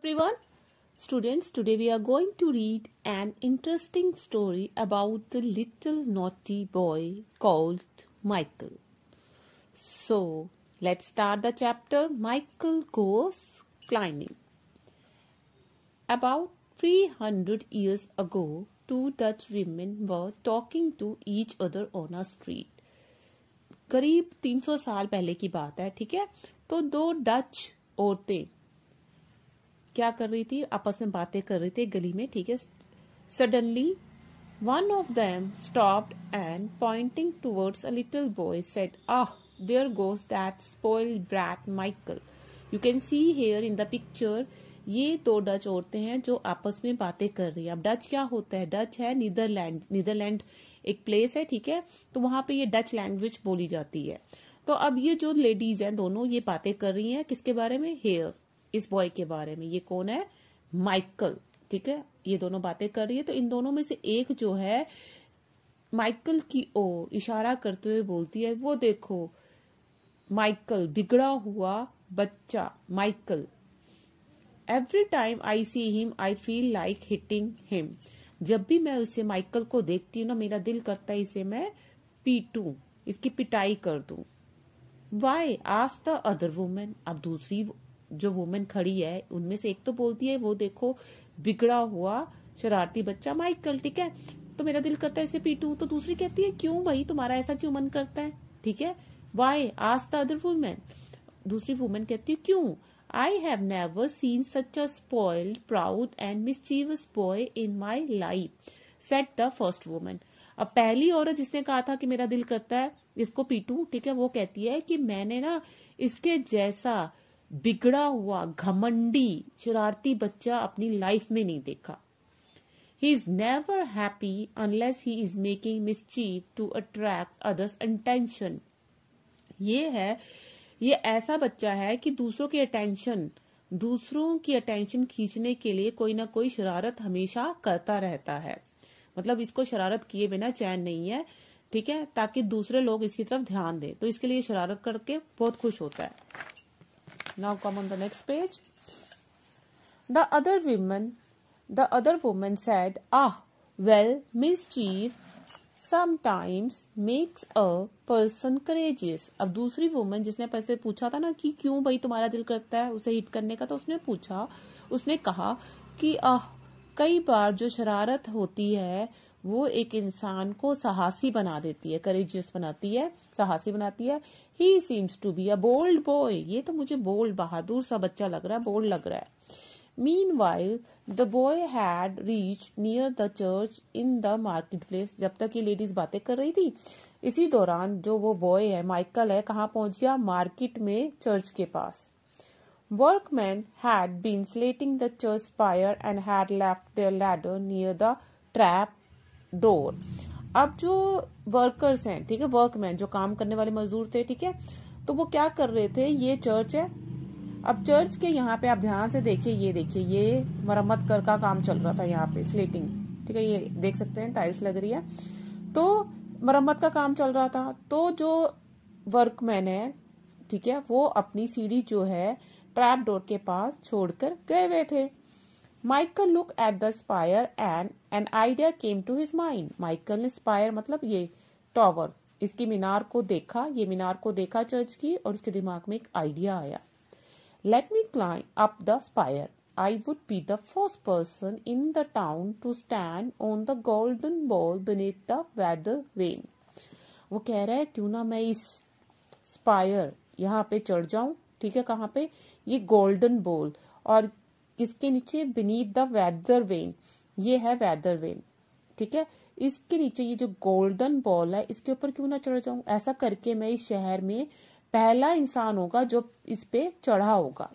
everyone students today we are going to read an interesting story about the little naughty boy called michael so let's start the chapter michael goes climbing about 300 years ago two dutch women were talking to each other on a street करीब 300 साल पहले की बात है ठीक है तो दो डच औरतें क्या कर रही थी आपस में बातें कर रही थी गली में ठीक है suddenly one of them stop and pointing towards a little boy said ah there goes that spoiled brat Michael you can see here in the picture ये दो डच औरतें हैं जो आपस में बातें कर रही है अब डच क्या होता है डच है नीदरलैंड नीदरलैंड एक प्लेस है ठीक है तो वहां पे ये डच लैंग्वेज बोली जाती है तो अब ये जो लेडीज हैं दोनों ये बातें कर रही हैं किसके बारे में हेयर इस बॉय के बारे में ये कौन है माइकल ठीक है ये दोनों बातें कर रही है तो इन दोनों में से एक जो है माइकल की ओर इशारा करते हुए बोलती है वो देखो माइकल बिगड़ा हुआ बच्चा Michael every time I see him I feel like hitting him जब भी मैं उसे माइकल को देखती हूँ ना मेरा दिल करता है इसे मैं पीटू इसकी पिटाई कर दू वाई आस द अदर वुमेन अब दूसरी जो वुमेन खड़ी है उनमें से एक तो बोलती है वो देखो बिगड़ा हुआ शरारती बच्चा माइकल ठीक है तो मेरा दिल करता है इसे पीटू तो दूसरी कहती है क्यों भाई तुम्हारा ऐसा क्यों मन करता है ठीक है वाई आज द अदर वुमेन दूसरी वुमेन कहती है क्यों I have never seen such a spoiled proud and mischievous boy in my life said the first women अब पहली औरत जिसने कहा था कि मेरा दिल करता है इसको पीटू ठीक है वो कहती है कि मैंने ना इसके जैसा बिगड़ा हुआ घमंडी शरारती बच्चा अपनी लाइफ में नहीं देखा he is never happy unless he is making mischief to attract others attention ये है ये ऐसा बच्चा है कि दूसरों की अटेंशन दूसरों की अटेंशन खींचने के लिए कोई ना कोई शरारत हमेशा करता रहता है मतलब इसको शरारत किए बिना चैन नहीं है ठीक है ताकि दूसरे लोग इसकी तरफ ध्यान दें तो इसके लिए शरारत करके बहुत खुश होता है now come on the next page the other women the other woman said ah well mischief sometimes makes a person courageous ab dusri woman jisne paise pucha tha na ki kyun bhai tumhara dil karta hai use hit karne ka to usne pucha usne kaha ki ah kai baar jo shararat hoti hai वो एक इंसान को साहसी बना देती है courageous बनाती है साहसी बनाती है he seems to be a bold boy ये तो मुझे बोल्ड बहादुर सा बच्चा लग रहा है बोल्ड लग रहा है meanwhile the boy had reach near the church in the market place जब तक ये लेडीज बातें कर रही थी इसी दौरान जो वो बॉय है माइकल है कहाँ पहुंच गया मार्केट में चर्च के पास workman had been slating the church spire and had left the ladder near the trap door अब जो वर्कर्स हैं ठीक है वर्कमैन जो काम करने वाले मजदूर थे ठीक है तो वो क्या कर रहे थे ये चर्च है अब चर्च के यहाँ पे आप ध्यान से देखिए ये देखिए ये मरम्मत कर का काम चल रहा था यहाँ पे स्लेटिंग ठीक है ये देख सकते हैं टाइल्स लग रही है तो मरम्मत का काम चल रहा था तो जो वर्कमैन है ठीक है वो अपनी सीढ़ी जो है ट्रैप डोर के पास छोड़कर गए हुए थे Michael look at the spire and an idea came to his mind Michael ने स्पायर मतलब ये टॉवर इसकी मीनार को देखा ये मीनार को देखा चर्च की और उसके दिमाग में एक आइडिया आया let me climb up the spire I would be the first person in the town to stand on the golden ball beneath the weather vane. वो कह रहा है क्यों ना मैं इस स्पायर यहाँ पे चढ़ जाऊं ठीक है कहाँ पे ये गोल्डन बॉल और किसके नीचे बीनीथ द वेदर वेन ये है वेदर वेन ठीक है इसके नीचे ये जो गोल्डन बॉल है इसके ऊपर क्यों ना चढ़ जाऊं ऐसा करके मैं इस शहर में पहला इंसान होगा जो इस पे चढ़ा होगा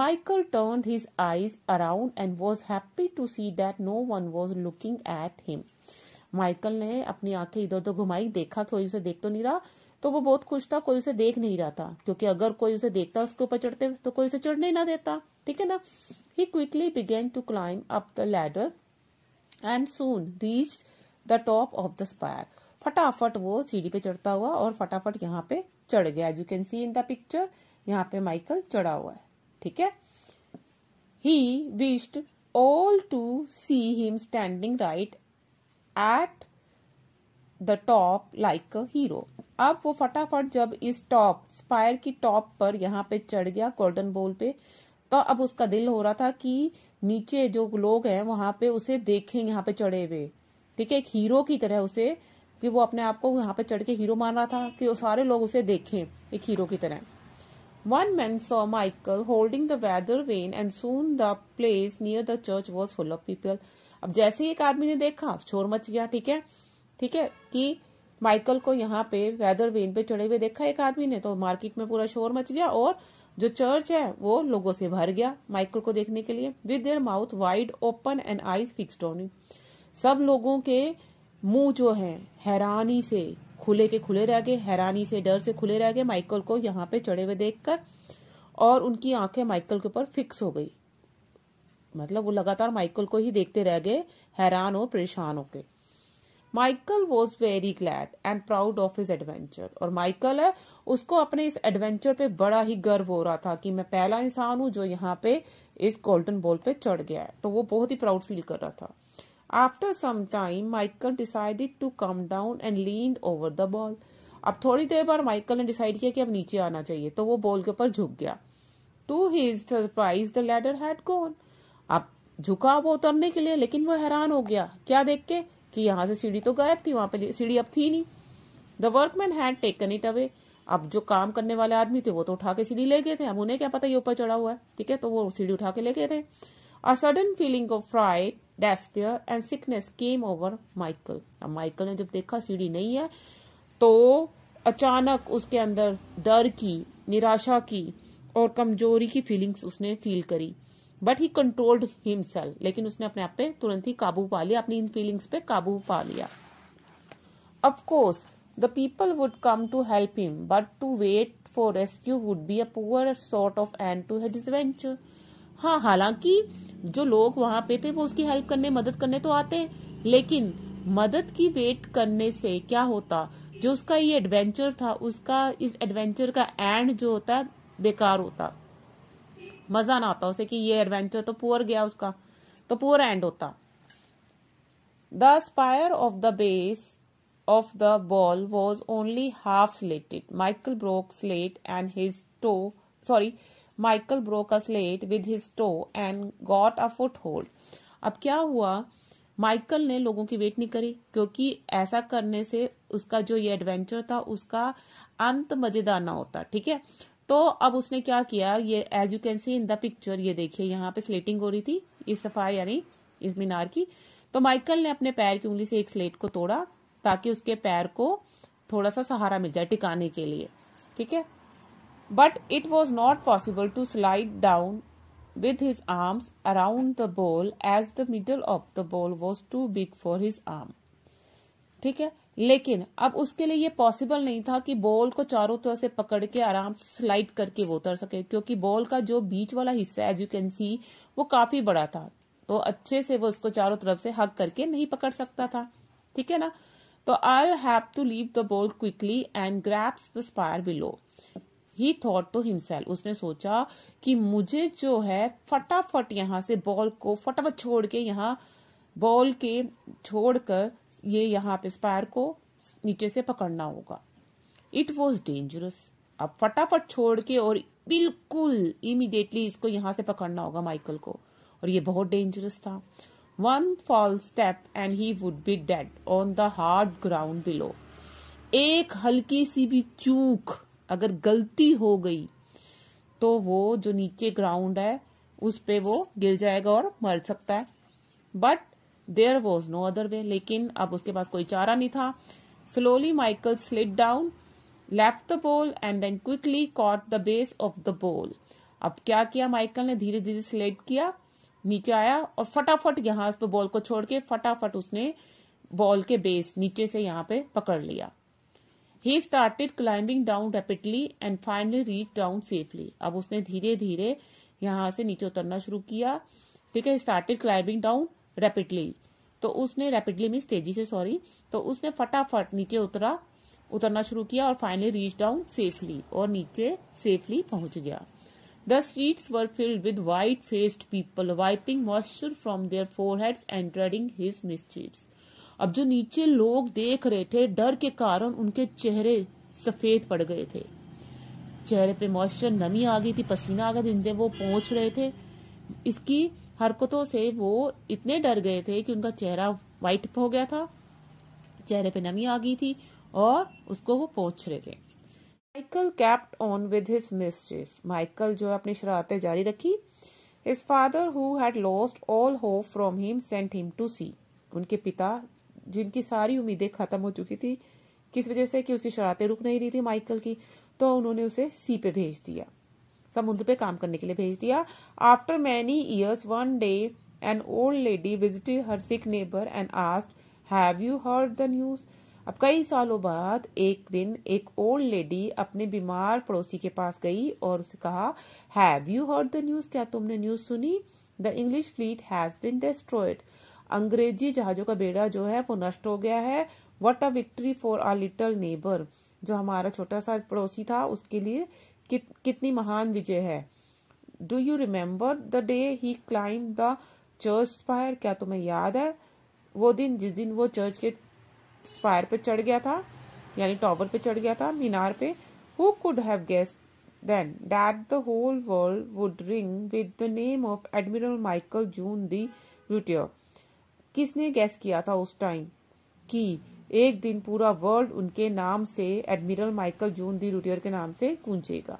Michael turn his eyes around and was happy to see that no one was looking at him Michael ने अपनी आंखें इधर उधर घुमाई देखा कोई उसे देख तो नहीं रहा तो वो बहुत खुश था कोई उसे देख नहीं रहा था क्योंकि अगर कोई उसे देखता उसके ऊपर चढ़ते तो कोई उसे चढ़ने ना देता है ना ही quickly began to climb up the ladder and soon reach the top of the spire फटाफट वो सीढ़ी पे चढ़ता हुआ और फटाफट यहाँ पे चढ़ गया as you can see in the picture यहाँ पे माइकल चढ़ा हुआ है ठीक है he wished all to see him standing right at the top like a hero अब वो फटाफट जब इस टॉप स्पायर की टॉप पर यहाँ पे चढ़ गया गोल्डन बोल पे तो अब उसका दिल हो रहा था कि नीचे जो लोग हैं वहां पे उसे देखें यहाँ पे चढ़े हुए ठीक है एक हीरो की तरह उसे कि वो अपने आप को यहाँ पे चढ़ के हीरो मान रहा था कि वो सारे लोग उसे देखें एक हीरो की तरह one man so Michael holding the weather vane and soon the place near the church was full of people अब जैसे ही एक आदमी ने देखा शोर मच गया ठीक है ठीक है कि माइकल को यहाँ पे वेदर वेन पे चढ़े हुए देखा एक आदमी ने तो मार्केट में पूरा शोर मच गया और जो चर्च है वो लोगों से भर गया माइकल को देखने के लिए with their mouth wide open and eyes fixed on सब लोगों के मुंह जो है हैरानी से खुले के खुले रह गए हैरानी से डर से खुले रह गए माइकल को यहाँ पे चढ़े हुए देखकर और उनकी आंखें माइकल के ऊपर फिक्स हो गई मतलब वो लगातार माइकल को ही देखते रह गए हैरान हो परेशान होके Michael was very glad and proud of his adventure और माइकल है उसको अपने इस एडवेंचर पे बड़ा ही गर्व हो रहा था कि मैं पहला इंसान हूं जो यहाँ पे इस गोल्डन बॉल पे चढ़ गया है तो वो बहुत ही प्राउड फील कर रहा था after some time Michael decided to come down and lean over the ball अब थोड़ी देर बाद माइकल ने डिसाइड किया कि अब नीचे आना चाहिए तो वो बॉल के ऊपर झुक गया to his surprise the ladder had gone अब झुका वो उतरने के लिए लेकिन वो हैरान हो गया क्या देख के कि यहां से सीढ़ी तो गायब थी वहां पर सीढ़ी अब थी नहीं the workman had taken it away अब जो काम करने वाले आदमी थे वो तो उठा के सीढ़ी ले गए थे अब उन्हें क्या पता ये ऊपर चढ़ा हुआ है ठीक है तो वो सीढ़ी उठा के ले गए थे a sudden feeling of fright despair and sickness came over Michael अब माइकल ने जब देखा सीढ़ी नहीं है तो अचानक उसके अंदर डर की निराशा की और कमजोरी की फीलिंग्स उसने फील करी बट ही कंट्रोल्ड हिमसेल्फ लेकिन उसने अपने आप पे तुरंत ही काबू पा लिया अपनी इन फीलिंग्स पे काबू पा लिया of course the people would come to help him but to wait for rescue would be a poor sort of end to his adventure हाँ हालांकि जो लोग वहां पे थे वो उसकी हेल्प करने मदद करने तो आते लेकिन मदद की वेट करने से क्या होता जो उसका ये एडवेंचर था उसका इस एडवेंचर का एंड जो होता है बेकार होता है मजा ना आता उसे कि ये एडवेंचर तो पुअर गया उसका तो पुअर एंड होता the spire of the base of the ball was only half slated Michael broke slate and his toe sorry Michael broke slate with his toe and got a foothold अब क्या हुआ Michael ने लोगों की wait नहीं करी क्योंकि ऐसा करने से उसका जो ये एडवेंचर था उसका अंत मजेदार ना होता ठीक है तो अब उसने क्या किया ये as you can see in the picture ये देखिए यहाँ पे स्लेटिंग हो रही थी इस सफाई यानी इस मीनार की तो माइकल ने अपने पैर की उंगली से एक स्लेट को तोड़ा ताकि उसके पैर को थोड़ा सा सहारा मिल जाए टिकाने के लिए ठीक है but it was not possible to slide down with his arms around the ball as the middle of the ball was too big for his arm ठीक है लेकिन अब उसके लिए ये पॉसिबल नहीं था कि बॉल को चारों तरफ से पकड़ के आराम से स्लाइड करके वो उतर सके क्योंकि बॉल का जो बीच वाला हिस्सा एज यू कैन सी वो काफी बड़ा था तो अच्छे से वो उसको चारों तरफ से हक करके नहीं पकड़ सकता था ठीक है ना तो I have to leave the ball quickly and grasp the spire below he thought to himself उसने सोचा कि मुझे जो है फटाफट यहाँ से बॉल को फटाफट छोड़ के यहाँ बॉल के छोड़कर ये यहाँ पे स्पायर को नीचे से पकड़ना होगा इट वॉज डेंजरस अब फटाफट छोड़ के और बिल्कुल इमिडिएटली इसको यहाँ से पकड़ना होगा माइकल को और ये बहुत डेंजरस था one fall step and he would be dead on the hard ground below एक हल्की सी भी चूक अगर गलती हो गई तो वो जो नीचे ग्राउंड है उस पे वो गिर जाएगा और मर सकता है but there was no other way लेकिन अब उसके पास कोई चारा नहीं था slowly Michael slid down left the ball and then quickly caught the base of the ball अब क्या किया माइकल ने धीरे धीरे स्लेट किया नीचे आया और फटाफट यहां पर बॉल को छोड़ के फटाफट उसने बॉल के बेस नीचे से यहां पे पकड़ लिया he started climbing down rapidly and finally reach down safely अब उसने धीरे धीरे यहां से नीचे उतरना शुरू किया ठीक है स्टार्टेड क्लाइंबिंग डाउन रैपिडली तो उसने रैपिडली मीन तेजी से सॉरी तो उसने फटाफट नीचे उतरा उतरना शुरू किया और फाइनली रीच डाउन सेफली और नीचे सेफली पहुंच गया the street were filled with white faced people wiping moisture from their foreheads and trading his मिसचीव्स अब जो नीचे लोग देख रहे थे डर के कारण उनके चेहरे सफेद पड़ गए थे चेहरे पे मॉइस्चर नमी आ गई थी पसीना आ गया जिनसे वो पहुंच रहे थे इसकी हरकतों से वो इतने डर गए थे कि उनका चेहरा व्हाइट हो गया था चेहरे पे नमी आ गई थी और उसको वो पोछ रहे थे Michael kept on with his mischief Michael जो अपनी शरारतें जारी रखी his father who had lost all hope from him sent him to see उनके पिता जिनकी सारी उम्मीदें खत्म हो चुकी थी किस वजह से कि उसकी शरारतें रुक नहीं रही थी माइकल की तो उन्होंने उसे सी पे भेज दिया समुद्र पे काम करने के लिए भेज दिया after many years one day an old lady visited her sick neighbour and asked have you heard the news अब कई सालों बाद एक दिन एक ओल्ड लेडी अपने बीमार पड़ोसी के पास गई और उसे कहा have you heard the news क्या तुमने न्यूज सुनी the English fleet has been destroyed अंग्रेजी जहाजों का बेड़ा जो है वो नष्ट हो गया है what a victory for our little neighbour जो हमारा छोटा सा पड़ोसी था उसके लिए कित, कितनी महान विजय है do you remember the day he climbed the church spire क्या तुम्हें याद है वो दिन जिस दिन वो चर्च के स्पायर पे चढ़ गया था यानी टॉवर पे चढ़ गया था मीनार पे who could have guessed then that the whole world would ring with the name of admiral Michael जून दी किसने गैस किया था उस टाइम कि एक दिन पूरा वर्ल्ड उनके नाम से एडमिरल माइकल जून दी रूटियर के नाम से गूंजेगा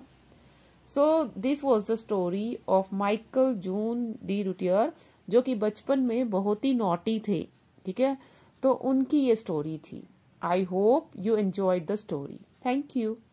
so this was the story of Michael जून डी रूटियर जो कि बचपन में बहुत ही नोटी थे ठीक है तो उनकी ये स्टोरी थी I hope you enjoy the story thank you